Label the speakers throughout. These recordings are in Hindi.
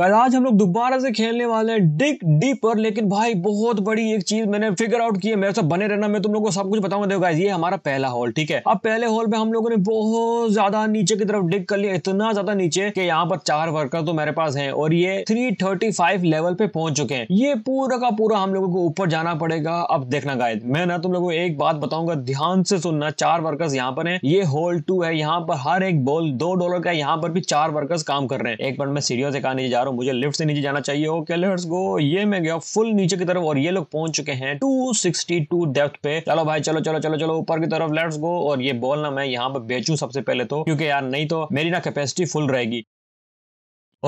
Speaker 1: गाइस आज हम लोग दोबारा से खेलने वाले हैं डिक डीपर लेकिन भाई बहुत बड़ी एक चीज मैंने फिगर आउट की है मेरे साथ बने रहना मैं तुम लोगों को सब कुछ बताऊंगा देखो गाइस ये हमारा पहला हॉल ठीक है अब पहले हॉल में हम लोगों ने बहुत ज्यादा नीचे की तरफ डिग कर लिया इतना ज्यादा नीचे की यहाँ पर चार वर्कर तो मेरे पास है और ये थ्री लेवल पे पहुंच चुके हैं ये पूरा का पूरा हम लोगों को ऊपर जाना पड़ेगा अब देखना गाइस मैं ना तुम लोगों को एक बात बताऊंगा ध्यान से सुनना चार वर्कर्स यहाँ पर है ये हॉल टू है यहाँ पर हर एक बॉल दो डॉलर का यहाँ पर भी चार वर्कर्स काम कर रहे हैं एक बार मैं सीढ़ियों से कहा नहीं जा रहा रहा हूँ मुझे लिफ्ट से नीचे जाना चाहिए ओके लेट्स गो ये मैं गया फुल नीचे की तरफ और ये लोग पहुंच चुके हैं 262 डेप्थ पे चलो भाई चलो चलो चलो चलो ऊपर की तरफ लेट्स गो और ये बोलना मैं यहाँ पे बेचू सबसे पहले तो क्योंकि यार नहीं तो मेरी ना कैपेसिटी फुल रहेगी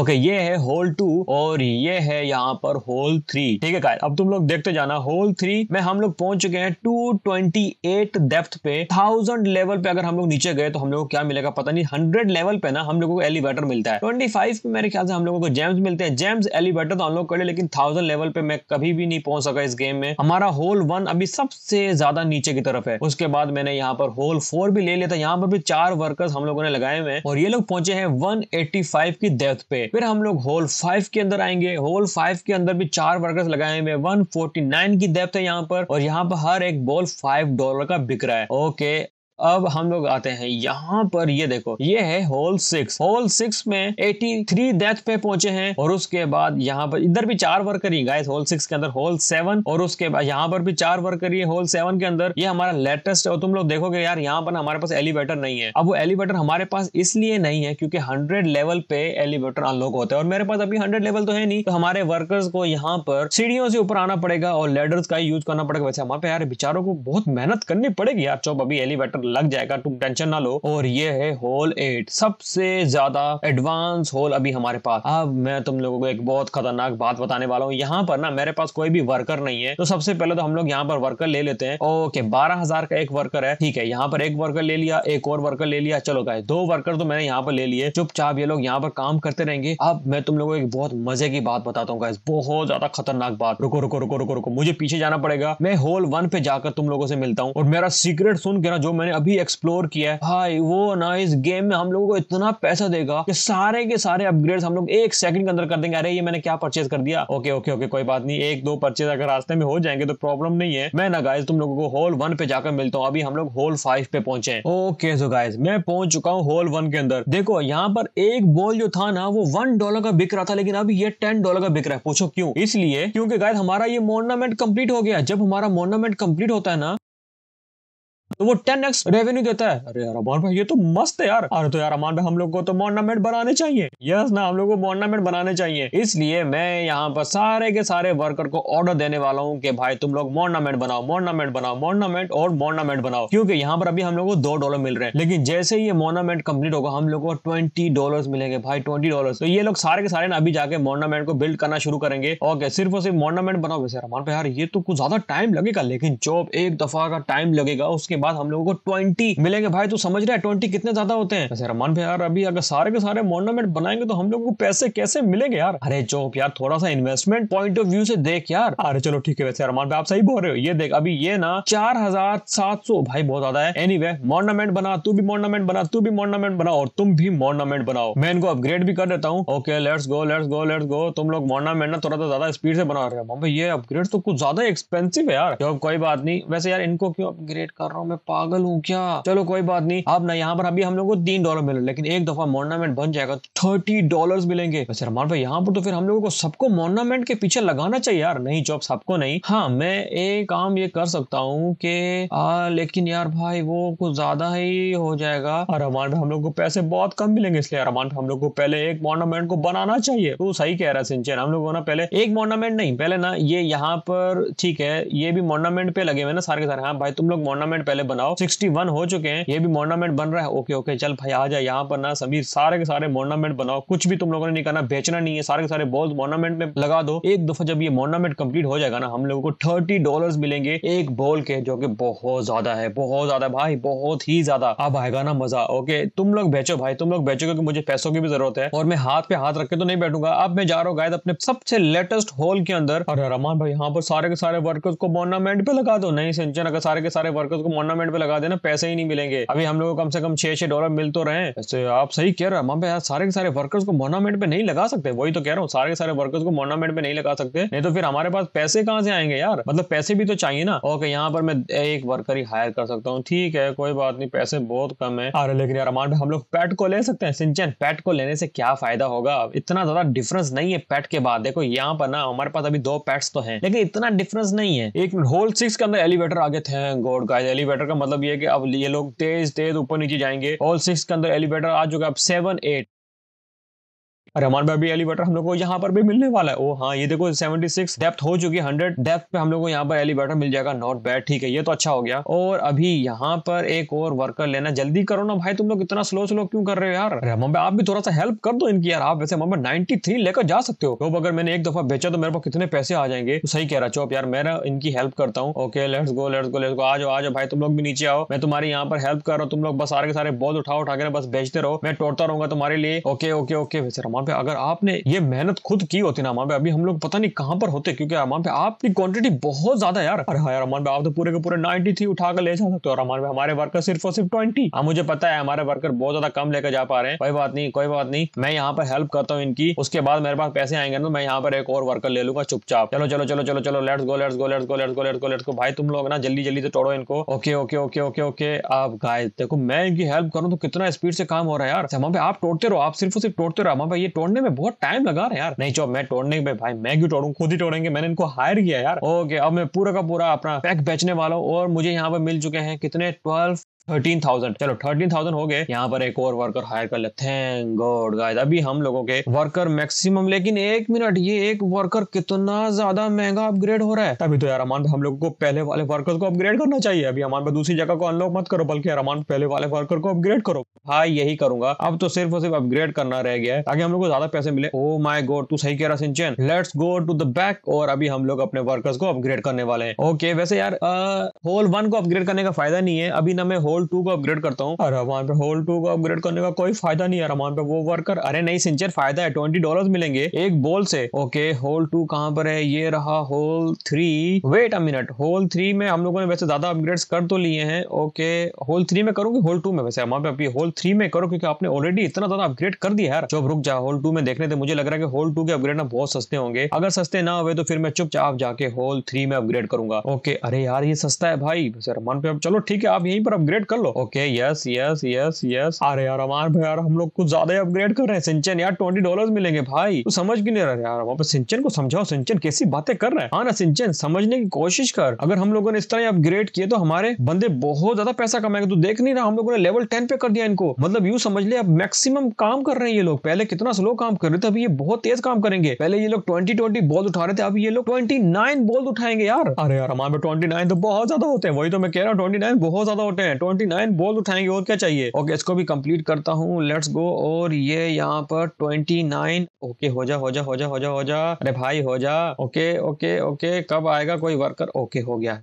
Speaker 1: ओके ये है होल टू और ये है यहाँ पर होल थ्री ठीक है अब तुम लोग देखते जाना होल थ्री में हम लोग पहुंच चुके हैं टू ट्वेंटी एट डेप्थ पे थाउजेंड लेवल पे अगर हम लोग नीचे गए तो हम लोग को क्या मिलेगा पता नहीं हंड्रेड लेवल पे ना हम लोगों को एलिवेटर मिलता है ट्वेंटी फाइव पे मेरे ख्याल से हम लोगों को जेम्स मिलते हैं जेम्स एलिवेटर तो हम लोग कर लेकिन थाउजेंड लेवल पे मैं कभी भी नहीं पहुंच सका इस गेम में हमारा होल वन अभी सबसे ज्यादा नीचे की तरफ है उसके बाद मैंने यहाँ पर होल फोर भी ले लिया था यहाँ पर भी चार वर्कर्स हम लोगों ने लगाए हुए और ये लोग पहुंचे हैं वन की डेप्थ पे फिर हम लोग होल फाइव के अंदर आएंगे होल फाइव के अंदर भी चार वर्कर्स लगाए हुए वन फोर्टी नाइन की डेप्थ है यहाँ पर और यहाँ पर हर एक बॉल फाइव डॉलर का बिक रहा है ओके अब हम लोग आते हैं यहाँ पर ये देखो ये है होल सिक्स होल सिक्स में 83 डेथ पे पहुंचे हैं और उसके बाद यहाँ पर इधर भी चार वर्कर ही गाइस होल सिक्स के अंदर होल सेवन और उसके बाद यहाँ पर भी चार वर्कर ही होल सेवन के अंदर ये हमारा लेटेस्ट और तुम लोग देखोगे यार यहाँ पर हमारे पास एलिवेटर नहीं है अब वो एलिवेटर हमारे पास इसलिए नहीं है क्योंकि हंड्रेड लेवल पे एलिवेटर अनलॉक होता है और मेरे पास अभी हंड्रेड लेवल तो है नहीं तो हमारे वर्कर्स को यहाँ पर सीढ़ियों से ऊपर आना पड़ेगा और लेडर्स का यूज करना पड़ेगा वैसे हमारे यार बेचारों को बहुत मेहनत करनी पड़ेगी यार चौब अभी एलिवेटर लग जाएगा तुम टेंशन ना लो और ये है होल एट सबसे ज्यादा एडवांस होल अभी हमारे पास अब मैं तुम लोगों को एक बहुत खतरनाक बात बताने वाला हूँ यहाँ पर ना मेरे पास कोई भी वर्कर नहीं है तो सबसे पहले तो हम लोग यहाँ पर वर्कर ले लेते हैं ओके बारह हजार का एक वर्कर है ठीक है यहाँ पर एक वर्कर ले लिया एक और वर्कर ले लिया चलो गाय दो वर्कर तो मैंने यहाँ पर ले लिए चुपचाप ये लोग यहाँ पर काम करते रहेंगे अब मैं तुम लोगों को एक बहुत मजे की बात बताता हूँ गाइस बहुत ज्यादा खतरनाक बात रुको रुको रुको रुको रुको मुझे पीछे जाना पड़ेगा मैं होल वन पे जाकर तुम लोगों से मिलता हूँ और मेरा सीक्रेट सुन के ना जो मैंने मैंने अभी एक्सप्लोर किया है भाई वो ना इस गेम में हम लोगों को इतना पैसा देगा कि सारे के सारे अपग्रेड हम लोग एक सेकंड के अंदर कर देंगे अरे ये मैंने क्या परचेज कर दिया ओके ओके ओके कोई बात नहीं एक दो परचेज अगर रास्ते में हो जाएंगे तो प्रॉब्लम नहीं है मैं ना गाइज तुम लोगों को होल वन पे जाकर मिलता हूँ अभी हम लोग होल फाइव पे पहुंचे ओके सो गाइज मैं पहुंच चुका हूँ होल वन के अंदर देखो यहाँ पर एक बॉल जो था ना वो वन डॉलर का बिक रहा था लेकिन अभी ये टेन डॉलर का बिक रहा है पूछो क्यों इसलिए क्योंकि गाइज हमारा ये मोर्नामेंट कंप्लीट हो गया जब हमारा मोर्नामेंट कंप्लीट होता है ना तो वो टेन एक्स रेवेन्यू देता है अरे यार अमान भाई ये तो मस्त है यार अरे तो यार अमान भाई हम लोग को तो मोर्नामेंट बनाने चाहिए यस ना हम लोग को मोर्नामेंट बनाने चाहिए इसलिए मैं यहाँ पर सारे के सारे वर्कर को ऑर्डर देने वाला हूँ कि भाई तुम लोग मोर्नामेंट बनाओ मोर्नामेंट बनाओ मोर्नामेंट और मोर्नामेंट बनाओ क्योंकि यहाँ पर अभी हम लोग को दो डॉलर मिल रहे हैं लेकिन जैसे ही ये मोर्नामेंट कम्प्लीट होगा हम लोग को ट्वेंटी डॉलर मिलेंगे भाई ट्वेंटी डॉलर तो ये लोग सारे के सारे ना अभी जाके मोर्नामेंट को बिल्ड करना शुरू करेंगे ओके सिर्फ और सिर्फ मोर्नामेंट बनाओ वैसे अमान भाई यार ये तो कुछ ज्यादा टाइम लगेगा लेकिन जॉब एक दफा का टाइम लगेगा उसके बाद हम लोगों को ट्वेंटी मिलेंगे भाई तू समझ रहे हैं ट्वेंटी कितने ज्यादा होते हैं वैसे रमान भाई यार अभी अगर सारे के सारे मोनोमेंट बनाएंगे तो हम लोगों को पैसे कैसे मिलेंगे यार अरे चौक यार थोड़ा सा इन्वेस्टमेंट पॉइंट ऑफ व्यू से देख यार अरे चलो ठीक है वैसे रमान भाई आप सही बोल रहे हो ये देख अभी ये ना चार हजार सात सौ भाई बहुत ज्यादा है एनी वे मोर्नामेंट बना तू भी मोर्नामेंट बना तू भी मोर्नामेंट बनाओ और तुम भी मोर्नामेंट बनाओ मैं इनको अपग्रेड भी कर देता हूँ okay let's go let's go let's go तुम लोग मोर्नामेंट ना थोड़ा सा ज्यादा स्पीड से बना रहे हो ये अपग्रेड तो कुछ ज्यादा एक्सपेंसिव है यार कोई बात नहीं वैसे यार इनको क्यों अपग्रेड कर रहा हूँ मैं पागल हूँ क्या चलो कोई बात नहीं अब ना यहाँ पर अभी हम लोग को तीन डॉलर मिले लेकिन एक दफा मोर्नामेंट बन जाएगा थर्टी डॉलर मिलेंगे वैसे रमान भाई यहाँ पर तो फिर हम लोगों को सबको मोर्नामेंट के पीछे लगाना चाहिए यार नहीं जॉब सबको नहीं हाँ मैं एक काम ये कर सकता हूँ कि लेकिन यार भाई वो कुछ ज्यादा ही हो जाएगा और रमान भाई हम लोग को पैसे बहुत कम मिलेंगे इसलिए रमान भाई हम लोग को पहले एक मोर्नामेंट को बनाना चाहिए तो सही कह रहा है सिंचन हम लोग ना पहले एक मोर्नामेंट नहीं पहले ना ये यहाँ पर ठीक है ये भी मोर्नामेंट पे लगे हुए ना सारे के सारे हाँ भाई तुम लोग मोर्नामेंट पहले पहले बनाओ सिक्सटी हो चुके हैं ये भी मोर्नामेंट बन रहा है ओके ओके चल भाई आ जाए यहाँ पर ना समीर सारे के सारे मोर्नामेंट बनाओ कुछ भी तुम लोगों ने नहीं करना बेचना नहीं है सारे के सारे बॉल मोर्नामेंट में लगा दो एक दफा जब ये मोर्नामेंट कम्प्लीट हो जाएगा ना हम लोगों को थर्टी डॉलर मिलेंगे एक बॉल के जो की बहुत ज्यादा है बहुत ज्यादा भाई बहुत ही ज्यादा अब आएगा ना मजा ओके तुम लोग बेचो भाई तुम लोग बेचो क्योंकि मुझे पैसों की भी जरूरत है और मैं हाथ पे हाथ रख के तो नहीं बैठूंगा अब मैं जा रहा हूँ गायद अपने सबसे लेटेस्ट होल के अंदर और रमान भाई यहाँ पर सारे के सारे वर्कर्स को मोर्नामेंट पे लगा दो नहीं सिंचन अगर सारे के सारे वर्कर्स को मोर्नामेंट टूर्नामेंट पे लगा देना पैसे ही नहीं मिलेंगे अभी हम लोग कम से कम छह छह डॉलर मिल तो रहे हैं तो आप सही कह रहे हो वहाँ सारे के सारे वर्कर्स को मोर्नामेंट पे नहीं लगा सकते वही तो कह रहा हूँ सारे के सारे वर्कर्स को मोर्नामेंट पे नहीं लगा सकते नहीं तो फिर हमारे पास पैसे कहाँ से आएंगे यार मतलब पैसे भी तो चाहिए ना ओके यहाँ पर मैं एक वर्कर ही हायर कर सकता हूँ ठीक है कोई बात नहीं पैसे बहुत कम है अरे लेकिन यार हमारे हम लोग पैट को ले सकते हैं सिंचन पैट को लेने से क्या फायदा होगा इतना ज्यादा डिफरेंस नहीं है पैट के बाद देखो यहाँ पर ना हमारे पास अभी दो पैट्स तो है लेकिन इतना डिफरेंस नहीं है एक होल सिक्स के अंदर एलिवेटर आगे थे गॉड गाइस एलिवेटर एलिवेटर का मतलब ये है कि अब ये लोग तेज तेज ऊपर नीचे जाएंगे ऑल सिक्स के अंदर एलिवेटर आ चुका है अब सेवन एट रहमान बाबी एलिवेटर e हम लोग को यहाँ पर भी मिलने वाला है ओ हाँ ये देखो 76 डेप्थ हो चुकी है 100 डेप्थ पे हम लोग को यहाँ पर एलिवेटर e मिल जाएगा नॉट बैड ठीक है ये तो अच्छा हो गया और अभी यहाँ पर एक और वर्कर लेना जल्दी करो ना भाई तुम लोग इतना स्लो स्लो क्यों कर रहे हो यार भाई आप भी थोड़ा सा हेल्प कर दो इनकी यार आप वैसे मम्मा नाइनटी लेकर जा सकते हो तो अगर मैंने एक दफा बेचा तो मेरे पास कितने पैसे आ जाएंगे तो सही कह रहा चौप यार मेरा इनकी हेल्प करता हूँ okay let's go let's go let's go आ जाओ आ जाओ भाई तुम लोग भी नीचे आओ मैं तुम्हारी यहाँ पर हेल्प कर रहा हूँ तुम लोग बस सारे के सारे बॉल उठाओ उठा के बस बेचते रहो मैं तोड़ता रहूंगा तुम्हारे लिए ओके ओके ओके वैसे रमान वहाँ पे अगर आपने ये मेहनत खुद की होती ना वहाँ पे अभी हम लोग पता नहीं कहाँ पर होते क्योंकि वहाँ पे आपकी क्वांटिटी बहुत ज्यादा यार अरे हाँ यार पे आप तो पूरे के पूरे नाइनटी थ्री उठा कर ले जा सकते हो और पे हमारे वर्कर सिर्फ और सिर्फ ट्वेंटी हाँ मुझे पता है हमारे वर्कर बहुत ज्यादा कम लेकर जा पा रहे हैं कोई बात नहीं कोई बात नहीं मैं यहाँ पर हेल्प करता हूँ इनकी उसके बाद मेरे पास पैसे आएंगे ना तो मैं यहाँ पर एक और वर्कर ले लूंगा चुपचाप चलो चलो चलो चलो चलो let's go let's go let's go let's go let's go let's go भाई तुम लोग ना जल्दी जल्दी से तोड़ो इनको okay okay okay okay okay आप गाय देखो मैं इनकी हेल्प करूँ तो कितना स्पीड से काम हो रहा है यार अच्छा, पे आप तोड़ते रहो आप सिर्फ सिर्फ तोड़ते रहो वहाँ ये तोड़ने में बहुत टाइम लगा रहा है यार नहीं चो मैं तोड़ने में भाई मैं क्यों तोड़ू खुद ही तोड़ेंगे मैंने इनको हायर किया यार ओके अब मैं पूरा का पूरा अपना पैक बेचने वाला हूँ और मुझे यहाँ पे मिल चुके हैं कितने ट्वेल्व थर्टीन थाउजेंड चलो थर्टीन थाउजेंड हो गए यहाँ पर एक और वर्कर हायर कर लेते हैं गॉड गाइस अभी हम लोगों के वर्कर मैक्सिमम लेकिन एक मिनट ये एक वर्कर कितना ज्यादा महंगा अपग्रेड हो रहा है तभी तो यार अमान हम लोगों को पहले वाले वर्कर को अपग्रेड करना चाहिए अभी अमान पर दूसरी जगह को अनलॉक मत करो बल्कि अमान पहले वाले वर्कर को अपग्रेड करो हाँ यही करूंगा अब तो सिर्फ और सिर्फ अपग्रेड करना रह गया है ताकि हम लोग को ज्यादा पैसे मिले ओ माई गॉड तू सही कह रहा सिंचन let's go to the back और अभी हम लोग अपने वर्कर्स को अपग्रेड करने वाले हैं ओके वैसे यार होल वन को अपग्रेड करने का फायदा नहीं है अभी ना मैं होल टू को अपग्रेड करता हूँ अरे वहाँ पे होल टू को अपग्रेड करने का कोई फायदा नहीं है वहाँ पे वो वर्कर अरे नहीं सिंचर फायदा है ट्वेंटी डॉलर मिलेंगे एक बॉल से ओके होल टू कहाँ पर है ये रहा hole three wait a minute hole three में हम लोगों ने वैसे ज्यादा अपग्रेड कर तो लिए हैं ओके होल थ्री में करूँगी होल टू में वैसे वहाँ पे अभी होल थ्री में करो क्योंकि आपने ऑलरेडी इतना ज्यादा अपग्रेड कर दिया यार जब रुक जा होल टू में देखने थे मुझे लग रहा है कि होल टू के अपग्रेड ना बहुत सस्ते होंगे अगर सस्ते ना हुए तो फिर मैं चुपचाप जाके होल थ्री में अपग्रेड करूंगा ओके अरे यार ये सस्ता है भाई सर मन पे चलो ठीक है आप यहीं पर अपग्रेड अपग्रेड कर लो okay yes yes yes yes अरे यार अमार भाई यार हम लोग कुछ ज्यादा ही अपग्रेड कर रहे हैं सिंचन यार ट्वेंटी डॉलर मिलेंगे भाई तो समझ भी नहीं रहा यार वहाँ पे सिंचन को समझाओ सिंचन कैसी बातें कर रहे हैं हाँ ना सिंचन समझने की कोशिश कर अगर हम लोगों ने इस तरह अपग्रेड किए तो हमारे बंदे बहुत ज्यादा पैसा कमाएंगे तो देख नहीं रहा हम लोगों ने लेवल टेन पे कर दिया इनको मतलब यू समझ ले अब मैक्सिमम काम कर रहे हैं ये लोग पहले कितना स्लो काम कर रहे थे अभी ये बहुत तेज काम करेंगे पहले ये लोग ट्वेंटी ट्वेंटी बॉल उठा रहे थे अभी ये लोग ट्वेंटी नाइन बॉल उठाएंगे यार अरे यार हमारे ट्वेंटी नाइन तो बहुत ज्यादा होते हैं वही तो मैं कह रहा हूँ ट्वेंटी नाइन बहुत ज्यादा होते हैं 79 बॉल उठाएंगे और क्या चाहिए ओके इसको भी कंप्लीट करता हूँ लेट्स गो और ये यहाँ पर ट्वेंटी नाइन ओके हो जा हो जा हो जा हो जा हो जा अरे भाई हो जा ओके ओके ओके कब आएगा कोई वर्कर ओके हो गया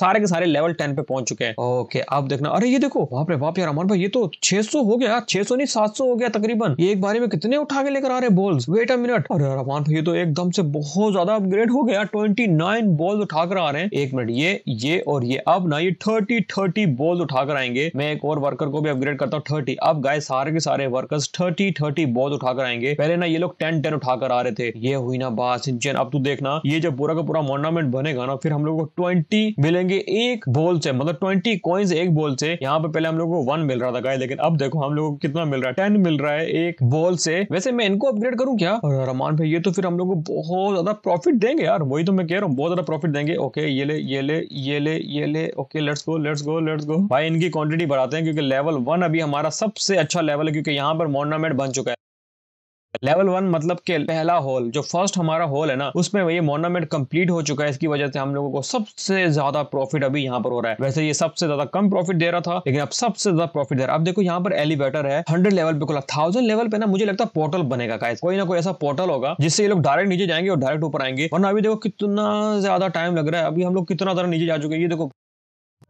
Speaker 1: सारे के सारे लेवल टेन पे पहुंच चुके हैं ओके अब देखना अरे ये देखो वहां पे बाप यार अमन भाई ये तो सौ हो गया छह सौ नहीं सात सौ हो गया तकरीबन ये एक बारे में कितने उठा के लेकर आ रहे बॉल्स वेट अ मिनट अरे यार अमन भाई ये तो एकदम से बहुत ज्यादा अपग्रेड हो गया ट्वेंटी नाइन बॉल उठाकर आ रहे हैं एक मिनट ये ये और ये अब ना ये थर्टी थर्टी बॉल उठाकर आएंगे मैं एक और वर्कर को भी अपग्रेड करता हूँ थर्टी अब गाय सारे के सारे वर्कर्स थर्टी थर्टी उठा उठाकर आएंगे पहले ना ये लोग टेन टेन उठाकर आ रहे थे ये हुई ना बात अब तू देखना ये जब पूरा का पूरा मोर्नामेंट बनेगा ना फिर हम लोग को ट्वेंटी मिलेंगे क्योंकि एक बोल से मतलब ट्वेंटी कॉइन्स एक बोल से यहाँ पे पहले हम लोग को वन मिल रहा था गाय लेकिन अब देखो हम लोग को कितना मिल रहा है टेन मिल रहा है एक बोल से वैसे मैं इनको अपग्रेड करूँ क्या रमान भाई ये तो फिर हम लोग को बहुत ज्यादा प्रॉफिट देंगे यार वही तो मैं कह रहा हूँ बहुत ज्यादा प्रॉफिट देंगे ओके ये ले ये ले ये ले ये ले okay let's go let's go let's go भाई इनकी क्वांटिटी बढ़ाते हैं क्योंकि लेवल वन अभी हमारा सबसे अच्छा लेवल है क्योंकि यहाँ पर मोर्नामेंट बन चुका है लेवल वन मतलब के पहला होल जो फर्स्ट हमारा होल है ना उसमें ये मोनामेंट कंप्लीट हो चुका है इसकी वजह से हम लोगों को सबसे ज्यादा प्रॉफिट अभी यहाँ पर हो रहा है वैसे ये सबसे ज्यादा कम प्रॉफिट दे रहा था लेकिन अब सबसे ज्यादा प्रॉफिट दे रहा है अब देखो यहाँ पर एलिवेटर है हंड्रेड लेवल पे खुला थाउजेंड लेवल पे ना मुझे लगता है पोर्टल बनेगा कोई ना कोई ऐसा पोर्टल होगा जिससे ये लोग डायरेक्ट नीचे जाएंगे और डायरेक्ट ऊपर आएंगे वरना अभी देखो कितना ज्यादा टाइम लग रहा है अभी हम लोग कितना ज्यादा नीचे जा चुके हैं ये देखो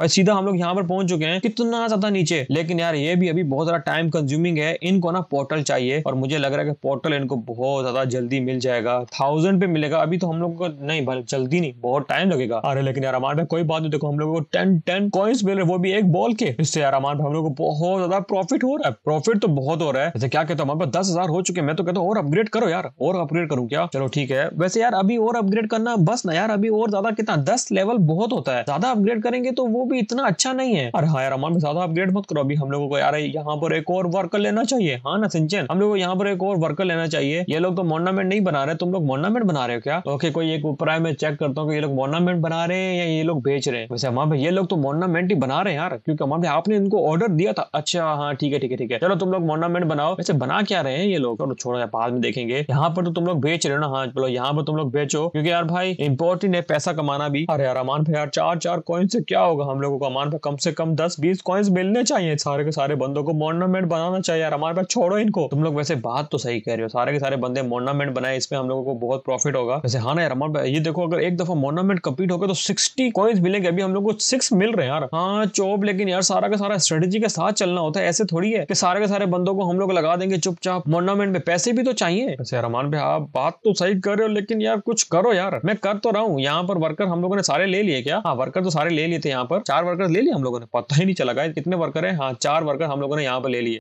Speaker 1: और सीधा हम लोग यहाँ पर पहुंच चुके हैं कितना ज्यादा नीचे लेकिन यार ये भी अभी बहुत ज्यादा टाइम कंज्यूमिंग है इनको ना पोर्टल चाहिए और मुझे लग रहा है कि पोर्टल इनको बहुत ज्यादा जल्दी मिल जाएगा थाउजेंड पे मिलेगा अभी तो हम लोग को नहीं भाई जल्दी नहीं बहुत टाइम लगेगा अरे लेकिन यार अमान भाई कोई बात नहीं देखो हम लोग को टेन टेन कॉइन्स मिल रहे वो भी एक बॉल के इससे यार अमान भाई हम लोग को बहुत ज्यादा प्रॉफिट हो रहा है प्रॉफिट तो बहुत हो रहा है जैसे क्या कहता हूँ हमारे पास दस हजार हो चुके हैं मैं तो कहता हूँ और अपग्रेड करो यार और अपग्रेड करूँ क्या चलो ठीक है वैसे यार अभी और अपग्रेड करना बस ना यार अभी और ज्यादा कितना दस लेवल बहुत होता है ज्यादा अपग्रेड करेंगे तो वो भी इतना अच्छा नहीं है और हाँ यार में ज्यादा अपग्रेड मत करो अभी हम लोगों को यार यहाँ पर एक और वर्कर लेना चाहिए हाँ ना सिंचन हम लोग को यहाँ पर एक और वर्कर लेना चाहिए ये लोग तो मोर्नामेंट नहीं बना रहे तुम लोग मोर्नामेंट बना रहे हो क्या ओके कोई एक ऊपर आए मैं चेक करता हूँ ये लोग मोर्नामेंट बना रहे हैं या ये लोग बेच रहे हैं वैसे हमारे ये लोग तो मोर्नामेंट ही बना रहे हैं यार क्योंकि हमारे आपने इनको ऑर्डर दिया था अच्छा हाँ ठीक है ठीक है ठीक है चलो तुम लोग मोर्नामेंट बनाओ वैसे बना क्या रहे हैं ये लोग और छोड़ो यार बाद में देखेंगे यहाँ पर तो तुम लोग बेच रहे हो ना हाँ चलो यहाँ पर तुम लोग बेचो क्योंकि यार भाई इम्पोर्टेंट है पैसा कमाना भी अरे यार अमान भाई यार चार चार कॉइन से क्या होगा हम हम लोगों को हमारे पास कम से कम दस बीस कॉइन्स मिलने चाहिए सारे के सारे बंदों को मोर्नामेंट बनाना चाहिए यार हमारे पास छोड़ो इनको तुम लोग वैसे बात तो सही कह रहे हो सारे के सारे बंदे मोर्नामेंट बनाए इसमें हम लोगों को बहुत प्रॉफिट होगा वैसे हाँ ना यार हमारे ये देखो अगर एक दफा मोर्नामेंट कंप्लीट होगा तो सिक्सटी कॉइन्स मिलेंगे अभी हम लोग को सिक्स मिल रहे हैं यार हाँ चोप लेकिन यार सारा का सारा स्ट्रेटेजी के साथ चलना होता है ऐसे थोड़ी है कि सारे के सारे बंदों को हम लोग लगा देंगे चुपचाप मोर्नामेंट में पैसे भी तो चाहिए वैसे रमान भाई आप बात तो सही कर रहे हो लेकिन यार कुछ करो यार मैं कर तो रहा हूँ यहाँ पर वर्कर हम लोगों ने सारे ले लिए क्या हाँ वर्कर तो सारे ले लिए थे यहाँ पर चार वर्कर ले लिए हम लोगों ने पता ही नहीं चला गाइस कितने वर्कर हैं हाँ चार वर्कर हम लोगों ने यहाँ पर ले लिए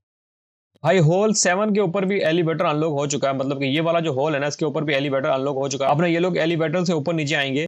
Speaker 1: भाई होल सेवन के ऊपर भी एलिवेटर अनलॉक हो चुका है मतलब कि ये वाला जो होल है ना इसके ऊपर भी एलिवेटर अनलॉक हो चुका है अपने ये लोग एलिवेटर से ऊपर नीचे आएंगे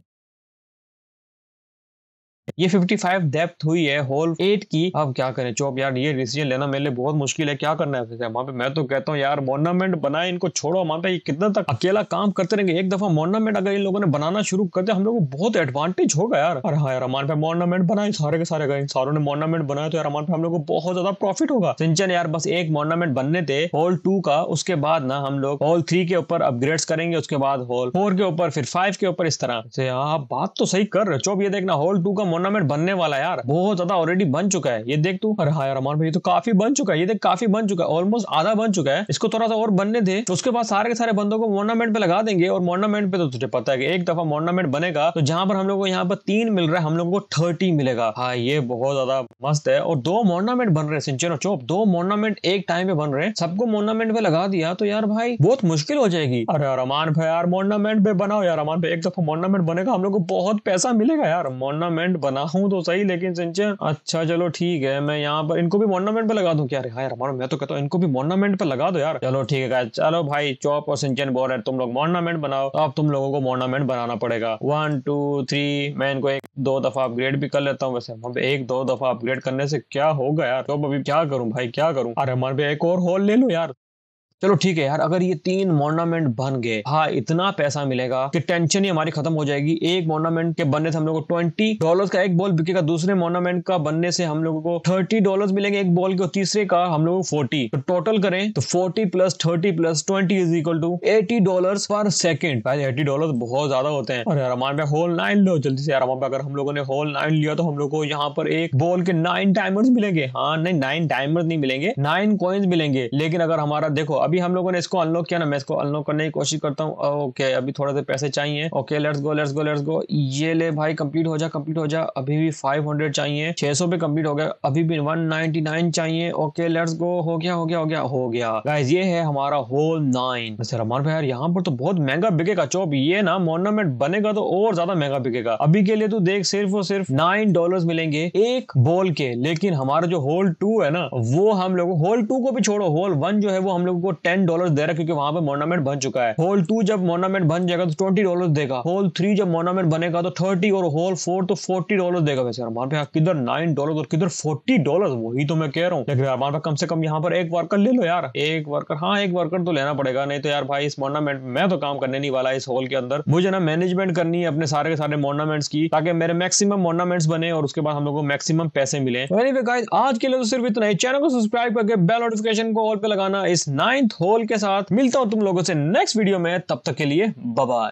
Speaker 1: ये 55 डेप्थ हुई है होल एट की अब क्या करें चौप यार ये डिसीजन लेना मेरे लिए बहुत मुश्किल है क्या करना है वहां पे मैं तो कहता हूँ यार मोर्नामेंट बनाए इनको छोड़ो वहां पे कितना तक अकेला काम करते रहेंगे एक दफा मोर्नामेंट अगर इन लोगों ने बनाना शुरू कर दिया हम लोग को बहुत एडवांटेज होगा यार अरे हाँ यार हमारे पे मोर्नामेंट बनाए सारे के सारे इन सारों ने मोर्नामेंट बनाया तो यार हमारे पे हम लोग को बहुत ज्यादा प्रॉफिट होगा सिंचन यार बस एक मोर्नामेंट बनने थे होल टू का उसके बाद ना हम लोग होल थ्री के ऊपर अपग्रेड करेंगे उसके बाद होल फोर के ऊपर फिर फाइव के ऊपर इस तरह से तो यहाँ बात तो सही कर रहे चौब ये देखना होल टू का टूर्नामेंट बनने वाला है यार बहुत ज्यादा ऑलरेडी बन चुका है ये देख तू अरे हाँ यार भाई तो काफी बन चुका है ये देख काफी बन चुका है ऑलमोस्ट आधा बन चुका है इसको थोड़ा सा और बनने थे तो उसके बाद सारे के सारे बंदों को मोर्नामेंट पे लगा देंगे और मोर्नामेंट पे तो तुझे पता है कि एक दफा मोर्नामेंट बनेगा तो जहां पर हम लोग को यहाँ पर तीन मिल रहा है हम लोग को थर्टी मिलेगा हाँ ये बहुत ज्यादा मस्त है और दो मोर्नामेंट बन रहे सिंचन और चोप दो मोर्नामेंट एक टाइम पे बन रहे हैं सबको मोर्नामेंट पे लगा दिया तो यार भाई बहुत मुश्किल हो जाएगी अरे रमान भाई यार मोर्नामेंट पे बनाओ यार रमान भाई एक दफा मोर्नामेंट बनेगा हम लोग को बहुत पैसा मिलेगा यार मोर्नामेंट बना हूँ तो सही लेकिन सिंचन अच्छा चलो ठीक है मैं यहाँ पर इनको भी मोर्नामेंट पे लगा दू क्या हाँ यार हमारा मैं तो कहता हूँ इनको भी मोर्नामेंट पे लगा दो यार चलो ठीक है चलो भाई चौप और सिंचन बोल तुम लोग मोर्नामेंट बनाओ तो अब तुम लोगों को मोर्नामेंट बनाना पड़ेगा वन टू थ्री मैं इनको एक दो दफा अपग्रेड भी कर लेता हूँ वैसे हम एक दो दफा अपग्रेड करने से क्या होगा यार तो अभी क्या करूँ भाई क्या करूँ अरे हमारे एक और हॉल ले लो यार चलो ठीक है यार अगर ये तीन मोर्नामेंट बन गए हाँ इतना पैसा मिलेगा कि टेंशन ही हमारी खत्म हो जाएगी एक मोर्नामेंट के बनने से हम लोग को ट्वेंटी डॉलर का एक बॉल बिकेगा दूसरे मोर्नामेंट का बनने से हम लोगों को थर्टी डॉलर मिलेंगे एक बॉल के तीसरे का हम लोग को फोर्टी तो टोटल करें तो forty plus thirty plus twenty is equal to eighty dollar per second eighty dollar बहुत ज्यादा होते हैं और यार हमारे पे होल नाइन लो जल्दी से यार हमारे अगर हम लोगों ने होल नाइन लिया तो हम लोग को यहाँ पर एक बॉल के नाइन टाइमर्स मिलेंगे हाँ नहीं नाइन टाइमर्स नहीं मिलेंगे नाइन कॉइन्स मिलेंगे लेकिन अगर हमारा देखो अभी हम लोगों ने इसको अनलॉक किया ना मैं इसको अनलॉक करने की कोशिश करता हूँ ओके अभी थोड़ा सा पैसे चाहिए okay let's go let's go let's go ये ले भाई कंप्लीट हो जा कंप्लीट हो जा अभी भी 500 चाहिए 600 पे कम्प्लीट हो गया अभी भी 199 चाहिए ओके लेट्स गो हो गया हो गया हो गया हो गया गाइज ये है हमारा होल नाइन रमान भाई यहाँ पर तो बहुत महंगा बिकेगा चौप ये ना मोर्नामेंट बनेगा तो और ज्यादा महंगा बिकेगा अभी के लिए तो देख सिर्फ और सिर्फ नाइन डॉलर मिलेंगे एक बॉल के लेकिन हमारा जो होल टू है ना वो हम लोग होल टू को भी छोड़ो होल वन जो है वो हम लोगों को टेन डॉलर दे रहा है क्योंकि वहां पर मोर्नामेंट बन चुका है होल टू जब मोर्नामेंट बन जाएगा तो ट्वेंटी डॉलर देगा होल थ्री जब मोर्नामेंट बनेगा तो थर्टी और होल फोर तो फोर्टी डॉलर देगा वैसे अरमान भाई किधर नाइन डॉलर और किधर फोर्टी डॉलर वही तो मैं कह रहा हूँ लेकिन अरमान भाई कम से कम यहाँ पर एक वर्कर ले लो यार एक वर्कर हाँ एक वर्कर तो लेना पड़ेगा नहीं तो यार भाई इस मोर्नामेंट मैं तो काम करने नहीं वाला इस होल के अंदर मुझे ना मैनेजमेंट करनी है अपने सारे के सारे मोर्नामेंट्स की ताकि मेरे मैक्सिमम मोर्नामेंट्स बने और उसके बाद हम लोग को मैक्सिमम पैसे मिले तो आज के लिए तो सिर्फ इतना ही चैनल को सब्सक्राइब करके बेल नोटिफिकेशन को ऑल पे लगाना इस नाइन होल के साथ मिलता हूं तुम लोगों से नेक्स्ट वीडियो में तब तक के लिए बाय